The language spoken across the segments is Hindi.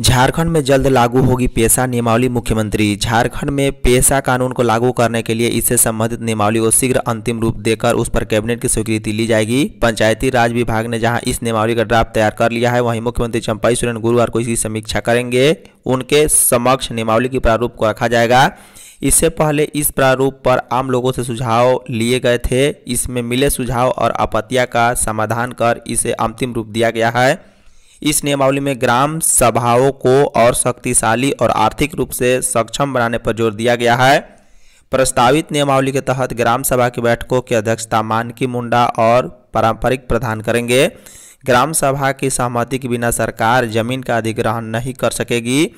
झारखंड में जल्द लागू होगी पेशा नियमावली मुख्यमंत्री झारखंड में पेशा कानून को लागू करने के लिए इससे संबंधित नियमावली को शीघ्र अंतिम रूप देकर उस पर कैबिनेट की स्वीकृति ली जाएगी पंचायती राज विभाग ने जहां इस नियमावली का ड्राफ्ट तैयार कर लिया है वहीं मुख्यमंत्री चंपाई सोरेन गुरुवार को इसकी समीक्षा करेंगे उनके समक्ष नियमावली के प्रारूप को रखा जाएगा इससे पहले इस प्रारूप पर आम लोगों से सुझाव लिए गए थे इसमें मिले सुझाव और आपत्तियाँ का समाधान कर इसे अंतिम रूप दिया गया है इस नियमावली में ग्राम सभाओं को और शक्तिशाली और आर्थिक रूप से सक्षम बनाने पर जोर दिया गया है प्रस्तावित नियमावली के तहत ग्राम सभा की बैठकों की अध्यक्षता मानकी मुंडा और पारंपरिक प्रधान करेंगे ग्राम सभा की सहमति के बिना सरकार जमीन का अधिग्रहण नहीं कर सकेगी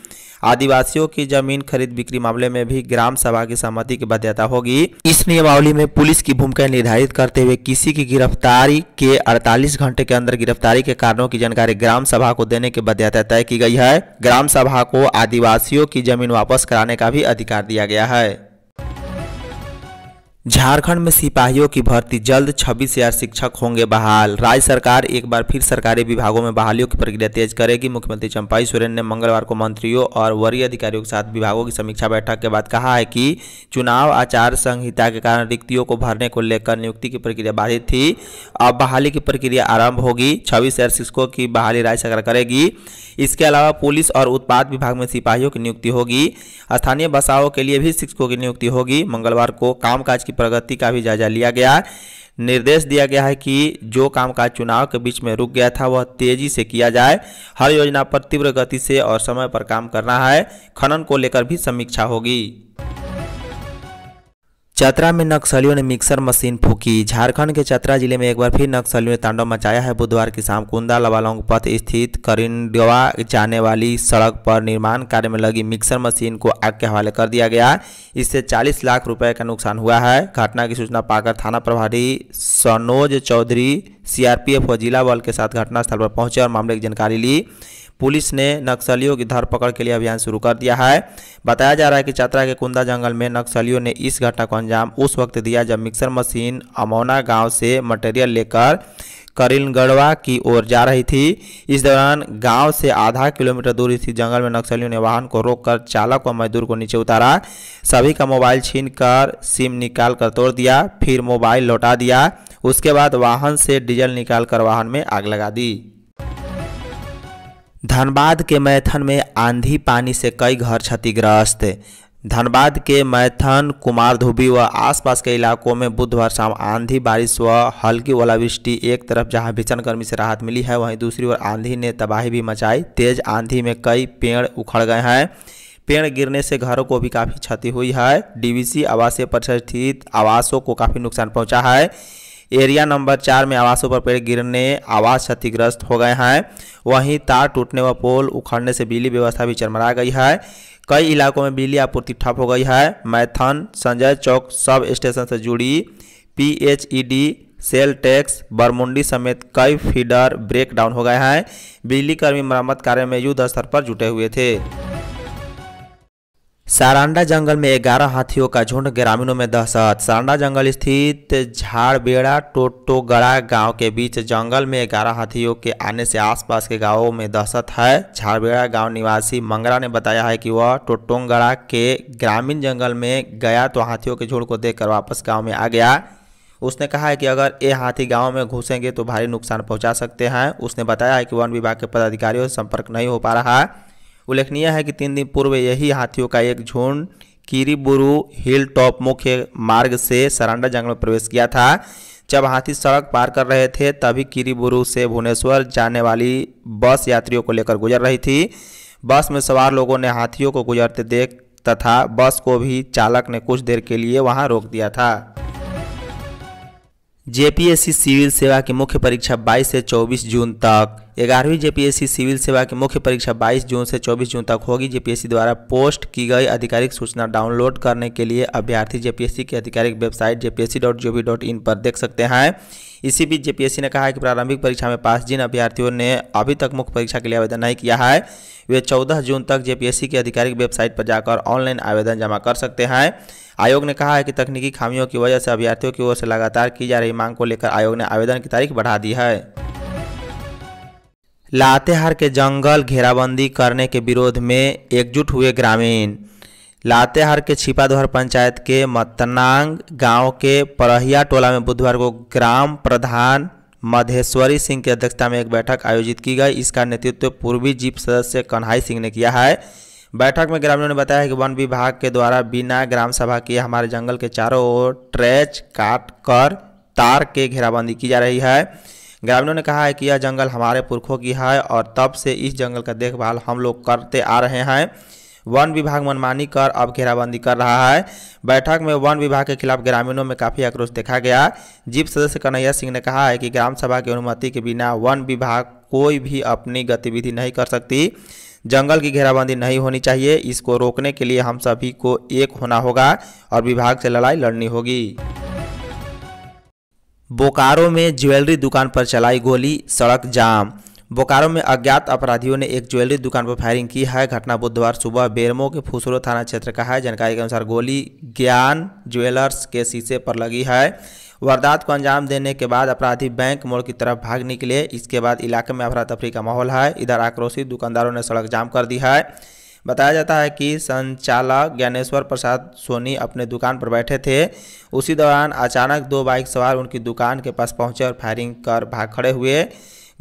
आदिवासियों की जमीन खरीद बिक्री मामले में भी ग्राम सभा की सहमति की बाध्यता होगी इस नियमावली में पुलिस की भूमिका निर्धारित करते हुए किसी की गिरफ्तारी के 48 घंटे के अंदर गिरफ्तारी के कारणों की जानकारी ग्राम सभा को देने की बाध्यता तय की गई है ग्राम सभा को आदिवासियों की जमीन वापस कराने का भी अधिकार दिया गया है झारखंड में सिपाहियों की भर्ती जल्द छब्बीस हजार शिक्षक होंगे बहाल राज्य सरकार एक बार फिर सरकारी विभागों में बहालियों की प्रक्रिया तेज करेगी मुख्यमंत्री चंपाई सोरेन ने मंगलवार को मंत्रियों और वरीय अधिकारियों के साथ विभागों की समीक्षा बैठक के बाद कहा है कि चुनाव आचार संहिता के कारण रिक्तियों को भरने को लेकर नियुक्ति की प्रक्रिया बाधित थी अब बहाली की प्रक्रिया आरम्भ होगी छब्बीस शिक्षकों की बहाली राज्य सरकार करेगी इसके अलावा पुलिस और उत्पाद विभाग में सिपाहियों की नियुक्ति होगी स्थानीय बसाओं के लिए भी शिक्षकों की नियुक्ति होगी मंगलवार को कामकाज की प्रगति का भी जायजा लिया गया निर्देश दिया गया है कि जो कामकाज चुनाव के बीच में रुक गया था वह तेजी से किया जाए हर योजना पर तीव्र गति से और समय पर काम करना है खनन को लेकर भी समीक्षा होगी चतरा में नक्सलियों ने मिक्सर मशीन फूकी झारखंड के चतरा जिले में एक बार फिर नक्सलियों ने तांडव मचाया है बुधवार की शाम कुंदा लवालोंग पथ स्थित करिंडवा जाने वाली सड़क पर निर्माण कार्य में लगी मिक्सर मशीन को आग के हवाले कर दिया गया इससे 40 लाख रुपए का नुकसान हुआ है घटना की सूचना पाकर थाना प्रभारी सनोज चौधरी सीआरपीएफ और जिला बल के साथ घटनास्थल पर पहुंचे और मामले की जानकारी ली पुलिस ने नक्सलियों की धरपकड़ के लिए अभियान शुरू कर दिया है बताया जा रहा है कि चतरा के कुंदा जंगल में नक्सलियों ने इस घटना को अंजाम उस वक्त दिया जब मिक्सर मशीन अमौना गाँव से मटेरियल लेकर करिलगढ़वा की ओर जा रही थी इस दौरान गांव से आधा किलोमीटर दूर स्थित जंगल में नक्सलियों ने वाहन को रोककर चालक व मजदूर को नीचे उतारा सभी का मोबाइल छीनकर सिम निकाल कर तोड़ दिया फिर मोबाइल लौटा दिया उसके बाद वाहन से डीजल निकाल कर वाहन में आग लगा दी धनबाद के मैथन में आंधी पानी से कई घर क्षतिग्रस्त धनबाद के मैथन कुमार धोबी व आसपास के इलाकों में बुधवार शाम आंधी बारिश व हल्की ओलावृष्टि एक तरफ जहां भीषण गर्मी से राहत मिली है वहीं दूसरी ओर आंधी ने तबाही भी मचाई तेज आंधी में कई पेड़ उखड़ गए हैं पेड़ गिरने से घरों को भी काफ़ी क्षति हुई है डीवीसी आवासीय परिसर स्थित आवासों को काफ़ी नुकसान पहुँचा है एरिया नंबर चार में आवासों पर पेड़ गिरने आवास क्षतिग्रस्त हो गए हैं वहीं तार टूटने व पोल उखड़ने से बिजली व्यवस्था भी चरमरा गई है कई इलाकों में बिजली आपूर्ति ठप हो गई है मैथन संजय चौक सब स्टेशन से जुड़ी पी सेल टैक्स बरमुंडी समेत कई फीडर ब्रेक डाउन हो गए हैं बिजली कर्मी मरम्मत कार्य में युद्ध स्तर पर जुटे हुए थे सारांडा जंगल में ग्यारह हाथियों का झुंड ग्रामीणों में दहशत सारांडा जंगल स्थित झाड़बेड़ा टोटोगड़ा गांव के बीच जंगल में ग्यारह हाथियों के आने से आसपास के गांवों में दहशत है झाड़बेड़ा गांव निवासी मंगरा ने बताया है कि वह टोटोंगड़ा के ग्रामीण जंगल में गया तो हाथियों के झुंड को देखकर वापस गाँव में आ गया उसने कहा है कि अगर ये हाथी गाँव में घुसेंगे तो भारी नुकसान पहुँचा सकते हैं उसने बताया है कि वन विभाग के पदाधिकारियों से संपर्क नहीं हो पा रहा है उल्लेखनीय है कि तीन दिन पूर्व यही हाथियों का एक झुंड किरीबुरु हिल टॉप मुख्य मार्ग से सरांडा जंगल में प्रवेश किया था जब हाथी सड़क पार कर रहे थे तभी किरीबुरु से भुवनेश्वर जाने वाली बस यात्रियों को लेकर गुजर रही थी बस में सवार लोगों ने हाथियों को गुजरते देख तथा बस को भी चालक ने कुछ देर के लिए वहां रोक दिया था जेपीएससी सिविल सेवा की मुख्य परीक्षा 22 से 24 जून तक ग्यारहवीं जेपीएससी सिविल सेवा की मुख्य परीक्षा 22 जून से 24 जून तक होगी जेपीएससी द्वारा पोस्ट की गई आधिकारिक सूचना डाउनलोड करने के लिए अभ्यर्थी जेपीएससी की आधिकारिक वेबसाइट जेपीएससी पर देख सकते हैं इसी बीच जेपीएससी ने कहा है कि प्रारंभिक परीक्षा में पास जिन अभ्यर्थियों ने अभी तक मुख्य परीक्षा के लिए आवेदन नहीं किया है वे 14 जून तक जेपीएससी की आधिकारिक वेबसाइट पर जाकर ऑनलाइन आवेदन जमा कर सकते हैं आयोग ने कहा है कि तकनीकी खामियों की वजह से अभ्यर्थियों की ओर से लगातार की जा रही मांग को लेकर आयोग ने आवेदन की तारीख बढ़ा दी है लातेहार के जंगल घेराबंदी करने के विरोध में एकजुट हुए ग्रामीण लातेहार के छिपाधोर पंचायत के मतनांग गांव के परहिया टोला में बुधवार को ग्राम प्रधान मधेश्वरी सिंह की अध्यक्षता में एक बैठक आयोजित की गई इसका नेतृत्व पूर्वी जीप सदस्य कन्हाई सिंह ने किया है बैठक में ग्रामीणों ने बताया कि वन विभाग के द्वारा बिना ग्राम सभा के हमारे जंगल के चारों ओर ट्रेच काट कर तार के घेराबंदी की जा रही है ग्रामीणों ने कहा है कि यह जंगल हमारे पुरखों की है और तब से इस जंगल का देखभाल हम लोग करते आ रहे हैं वन विभाग मनमानी कर अब घेराबंदी कर रहा है बैठक में वन विभाग के खिलाफ ग्रामीणों में काफ़ी आक्रोश देखा गया जीप सदस्य कन्हैया सिंह ने कहा है कि ग्राम सभा की अनुमति के बिना वन विभाग कोई भी अपनी गतिविधि नहीं कर सकती जंगल की घेराबंदी नहीं होनी चाहिए इसको रोकने के लिए हम सभी को एक होना होगा और विभाग से लड़ाई लड़नी होगी बोकारो में ज्वेलरी दुकान पर चलाई गोली सड़क जाम बोकारो में अज्ञात अपराधियों ने एक ज्वेलरी दुकान पर फायरिंग की है घटना बुधवार सुबह बेरमो के फूसरो थाना क्षेत्र का है जानकारी के अनुसार गोली ज्ञान ज्वेलर्स के शीशे पर लगी है वारदात को अंजाम देने के बाद अपराधी बैंक मोड़ की तरफ भाग निकले इसके बाद इलाके में अफरा तफरी का माहौल है इधर आक्रोशित दुकानदारों ने सड़क जाम कर दी है बताया जाता है कि संचालक ज्ञानेश्वर प्रसाद सोनी अपने दुकान पर बैठे थे उसी दौरान अचानक दो बाइक सवार उनकी दुकान के पास पहुंचे और फायरिंग कर भाग खड़े हुए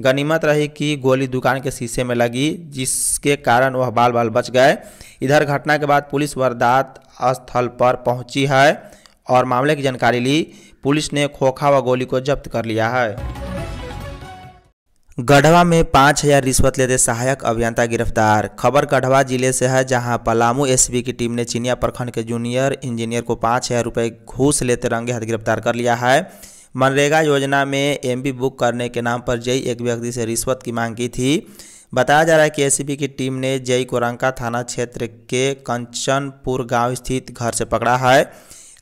गनीमत रही कि गोली दुकान के शीशे में लगी जिसके कारण वह बाल बाल बच गए इधर घटना के बाद पुलिस वारदात स्थल पर पहुंची है और मामले की जानकारी ली पुलिस ने खोखा व गोली को जब्त कर लिया है गढ़वा में पाँच हजार रिश्वत लेते सहायक अभियंता गिरफ्तार खबर गढ़वा जिले से है जहां पलामू एसबी की टीम ने चिनिया प्रखंड के जूनियर इंजीनियर को पाँच हजार रुपये घूस लेते रंगे हाथ गिरफ्तार कर लिया है मनरेगा योजना में एमबी बुक करने के नाम पर जय एक व्यक्ति से रिश्वत की मांग की थी बताया जा रहा है कि एसीबी की टीम ने जय को रंका थाना क्षेत्र के कंचनपुर गांव स्थित घर से पकड़ा है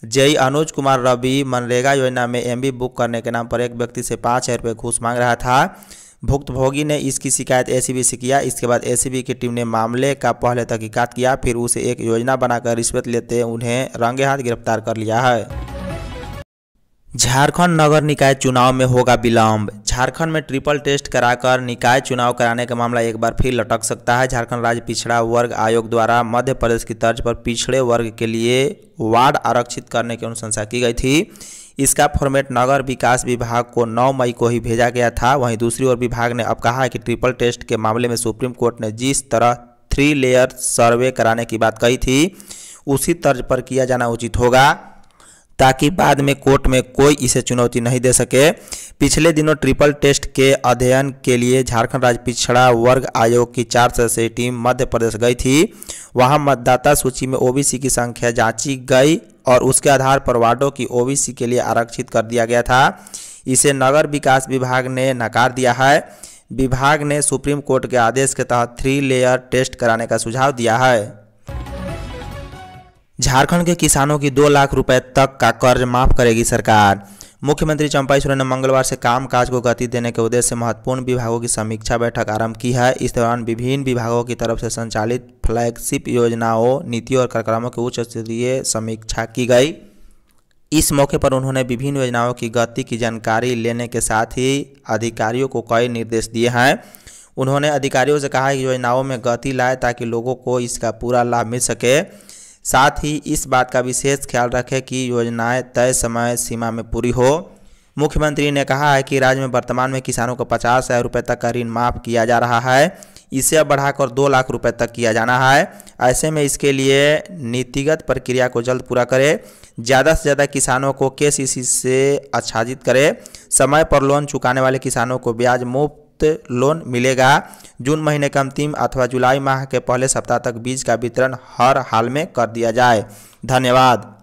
जय अनुज कुमार रवि मनरेगा योजना में एमबी बुक करने के नाम पर एक व्यक्ति से पाँच हज़ार रुपये घूस मांग रहा था भुक्तभोगी ने इसकी शिकायत एसीबी से किया इसके बाद एसीबी की टीम ने मामले का पहले तहकीकात किया फिर उसे एक योजना बनाकर रिश्वत लेते उन्हें रंगे हाथ गिरफ्तार कर लिया है झारखंड नगर निकाय चुनाव में होगा विलंब झारखंड में ट्रिपल टेस्ट कराकर निकाय चुनाव कराने का मामला एक बार फिर लटक सकता है झारखंड राज्य पिछड़ा वर्ग आयोग द्वारा मध्य प्रदेश की तर्ज पर पिछड़े वर्ग के लिए वार्ड आरक्षित करने की अनुशंसा की गई थी इसका फॉर्मेट नगर विकास विभाग को 9 मई को ही भेजा गया था वहीं दूसरी ओर विभाग ने अब कहा है कि ट्रिपल टेस्ट के मामले में सुप्रीम कोर्ट ने जिस तरह थ्री लेयर सर्वे कराने की बात कही थी उसी तर्ज पर किया जाना उचित होगा ताकि बाद में कोर्ट में कोई इसे चुनौती नहीं दे सके पिछले दिनों ट्रिपल टेस्ट के अध्ययन के लिए झारखंड राज्य पिछड़ा वर्ग आयोग की चार सदस्यीय टीम मध्य प्रदेश गई थी वहां मतदाता सूची में ओबीसी की संख्या जांची गई और उसके आधार पर वार्डों की ओबीसी के लिए आरक्षित कर दिया गया था इसे नगर विकास विभाग ने नकार दिया है विभाग ने सुप्रीम कोर्ट के आदेश के तहत थ्री लेयर टेस्ट कराने का सुझाव दिया है झारखंड के किसानों की दो लाख रुपए तक का कर्ज माफ करेगी सरकार मुख्यमंत्री चंपाई सोरेन ने मंगलवार से कामकाज को गति देने के उद्देश्य से महत्वपूर्ण विभागों की समीक्षा बैठक आरंभ की है इस दौरान विभिन्न विभागों की तरफ से संचालित फ्लैगशिप योजनाओं नीतियों और कार्यक्रमों की उच्च स्तरीय समीक्षा की गई इस मौके पर उन्होंने विभिन्न योजनाओं की गति की जानकारी लेने के साथ ही अधिकारियों को कई निर्देश दिए हैं उन्होंने अधिकारियों से कहा कि योजनाओं में गति लाए ताकि लोगों को इसका पूरा लाभ मिल सके साथ ही इस बात का विशेष ख्याल रखें कि योजनाएं तय समय सीमा में पूरी हो मुख्यमंत्री ने कहा है कि राज्य में वर्तमान में किसानों को पचास हज़ार रुपये तक का ऋण माफ़ किया जा रहा है इसे अब बढ़ाकर दो लाख रुपए तक किया जाना है ऐसे में इसके लिए नीतिगत प्रक्रिया को जल्द पूरा करें ज़्यादा से ज़्यादा किसानों को के से आच्छादित करें समय पर लोन चुकाने वाले किसानों को ब्याज मुफ्त लोन मिलेगा जून महीने के अंतिम अथवा जुलाई माह के पहले सप्ताह तक बीज का वितरण हर हाल में कर दिया जाए धन्यवाद